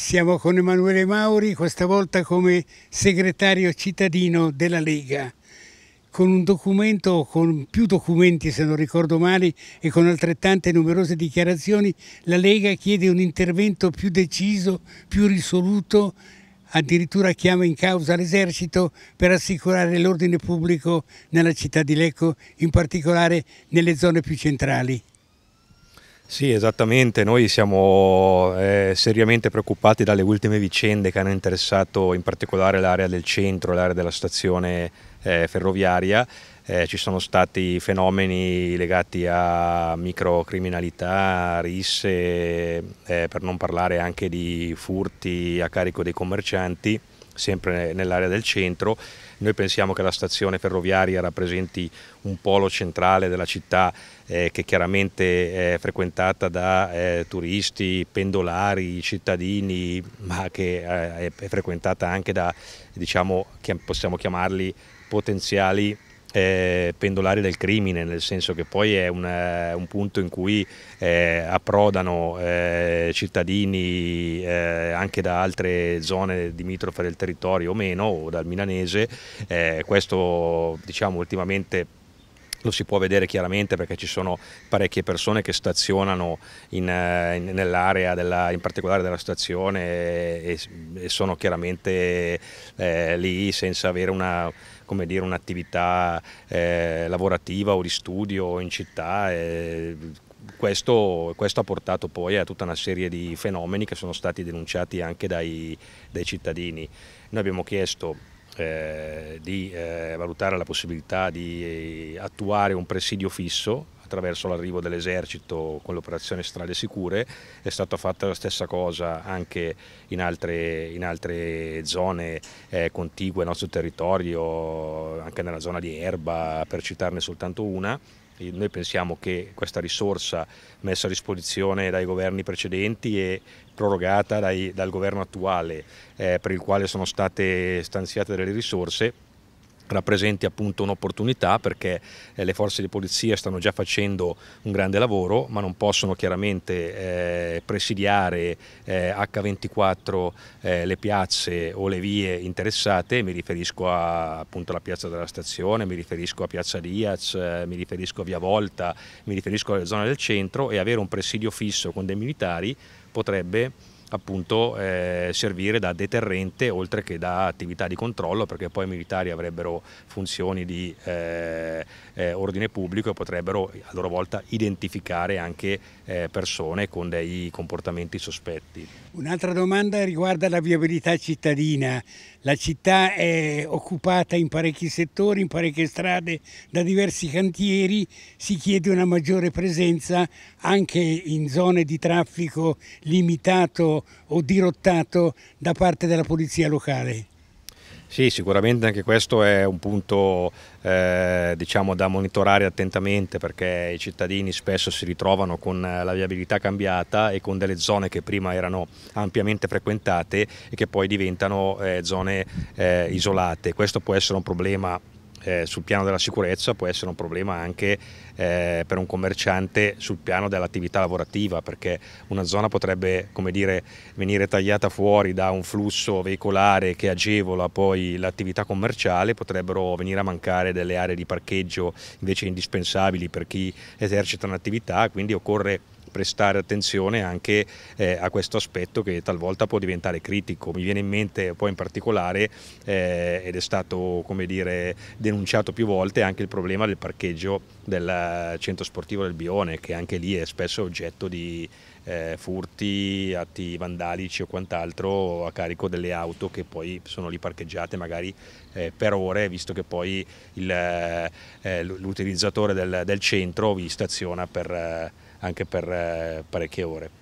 Siamo con Emanuele Mauri, questa volta come segretario cittadino della Lega, con un documento, con più documenti se non ricordo male e con altrettante numerose dichiarazioni, la Lega chiede un intervento più deciso, più risoluto, addirittura chiama in causa l'esercito per assicurare l'ordine pubblico nella città di Lecco, in particolare nelle zone più centrali. Sì, esattamente, noi siamo eh, seriamente preoccupati dalle ultime vicende che hanno interessato in particolare l'area del centro, l'area della stazione eh, ferroviaria. Eh, ci sono stati fenomeni legati a microcriminalità, risse, eh, per non parlare anche di furti a carico dei commercianti sempre nell'area del centro. Noi pensiamo che la stazione ferroviaria rappresenti un polo centrale della città eh, che chiaramente è frequentata da eh, turisti, pendolari, cittadini, ma che eh, è frequentata anche da, diciamo, possiamo chiamarli potenziali eh, pendolari del crimine, nel senso che poi è un, un punto in cui eh, approdano eh, cittadini eh, anche da altre zone limitrofe del territorio o meno, o dal milanese. Eh, questo diciamo ultimamente lo si può vedere chiaramente perché ci sono parecchie persone che stazionano eh, nell'area, in particolare della stazione e, e sono chiaramente eh, lì senza avere una un'attività eh, lavorativa o di studio in città. Eh, questo, questo, ha portato poi a tutta una serie di fenomeni che sono stati denunciati anche dai, dai cittadini. Noi abbiamo chiesto eh, di eh, valutare la possibilità di eh, attuare un presidio fisso attraverso l'arrivo dell'esercito con l'operazione Strade Sicure, è stata fatta la stessa cosa anche in altre, in altre zone eh, contigue al nostro territorio, anche nella zona di Erba, per citarne soltanto una. noi pensiamo che questa risorsa messa a disposizione dai governi precedenti e prorogata dai, dal governo attuale eh, per il quale sono state stanziate delle risorse rappresenti appunto un'opportunità perché eh, le forze di polizia stanno già facendo un grande lavoro ma non possono chiaramente eh, presidiare H24 eh, le piazze o le vie interessate, mi riferisco a, appunto alla piazza della stazione, mi riferisco a piazza Diaz, mi riferisco a Via Volta, mi riferisco alle zone del centro e avere un presidio fisso con dei militari potrebbe appunto eh, servire da deterrente oltre che da attività di controllo perché poi i militari avrebbero funzioni di eh, eh, ordine pubblico e potrebbero a loro volta identificare anche eh, persone con dei comportamenti sospetti. Un'altra domanda riguarda la viabilità cittadina. La città è occupata in parecchi settori, in parecchie strade, da diversi cantieri, si chiede una maggiore presenza anche in zone di traffico limitato o dirottato da parte della polizia locale? Sì, sicuramente anche questo è un punto eh, diciamo da monitorare attentamente perché i cittadini spesso si ritrovano con la viabilità cambiata e con delle zone che prima erano ampiamente frequentate e che poi diventano eh, zone eh, isolate. Questo può essere un problema eh, sul piano della sicurezza può essere un problema anche eh, per un commerciante sul piano dell'attività lavorativa perché una zona potrebbe dire, venire tagliata fuori da un flusso veicolare che agevola poi l'attività commerciale, potrebbero venire a mancare delle aree di parcheggio invece indispensabili per chi esercita un'attività, quindi occorre prestare attenzione anche eh, a questo aspetto che talvolta può diventare critico. Mi viene in mente poi in particolare, eh, ed è stato come dire, denunciato più volte, anche il problema del parcheggio del centro sportivo del Bione, che anche lì è spesso oggetto di eh, furti, atti vandalici o quant'altro a carico delle auto che poi sono lì parcheggiate magari eh, per ore, visto che poi eh, l'utilizzatore del, del, centro vi staziona per eh, anche per eh, parecchie ore.